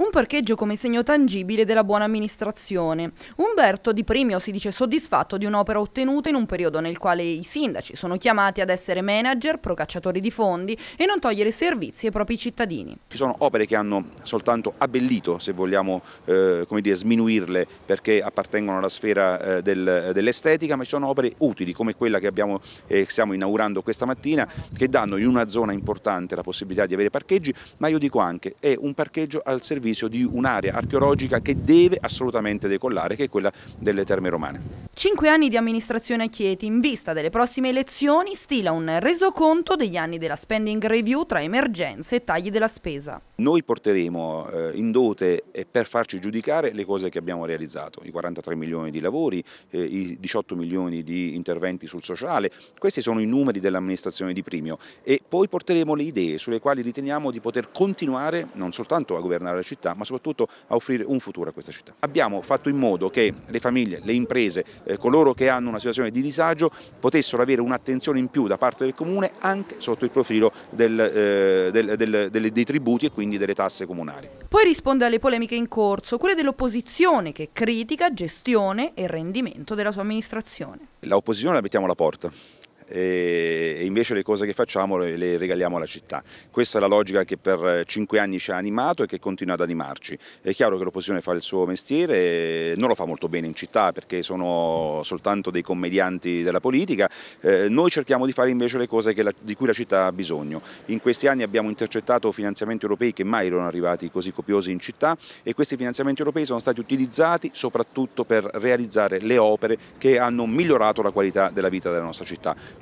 Un parcheggio come segno tangibile della buona amministrazione. Umberto Di Primio si dice soddisfatto di un'opera ottenuta in un periodo nel quale i sindaci sono chiamati ad essere manager, procacciatori di fondi e non togliere servizi ai propri cittadini. Ci sono opere che hanno soltanto abbellito, se vogliamo eh, dire, sminuirle, perché appartengono alla sfera eh, del, dell'estetica, ma ci sono opere utili come quella che abbiamo, eh, stiamo inaugurando questa mattina, che danno in una zona importante la possibilità di avere parcheggi, ma io dico anche è un parcheggio al servizio servizio di un'area archeologica che deve assolutamente decollare, che è quella delle terme romane. Cinque anni di amministrazione Chieti, in vista delle prossime elezioni, stila un resoconto degli anni della spending review tra emergenze e tagli della spesa. Noi porteremo eh, in dote e per farci giudicare le cose che abbiamo realizzato, i 43 milioni di lavori, eh, i 18 milioni di interventi sul sociale, questi sono i numeri dell'amministrazione di Primio e poi porteremo le idee sulle quali riteniamo di poter continuare non soltanto a governare la città ma soprattutto a offrire un futuro a questa città. Abbiamo fatto in modo che le famiglie, le imprese, eh, coloro che hanno una situazione di disagio potessero avere un'attenzione in più da parte del Comune anche sotto il profilo eh, del, del, del, dei tributi e quindi delle tasse comunali. Poi risponde alle polemiche in corso, quelle dell'opposizione che critica gestione e rendimento della sua amministrazione. L'opposizione la mettiamo alla porta, e invece le cose che facciamo le regaliamo alla città. Questa è la logica che per cinque anni ci ha animato e che continua ad animarci. È chiaro che l'opposizione fa il suo mestiere, non lo fa molto bene in città perché sono soltanto dei commedianti della politica, eh, noi cerchiamo di fare invece le cose di cui la città ha bisogno. In questi anni abbiamo intercettato finanziamenti europei che mai erano arrivati così copiosi in città e questi finanziamenti europei sono stati utilizzati soprattutto per realizzare le opere che hanno migliorato la qualità della vita della nostra città.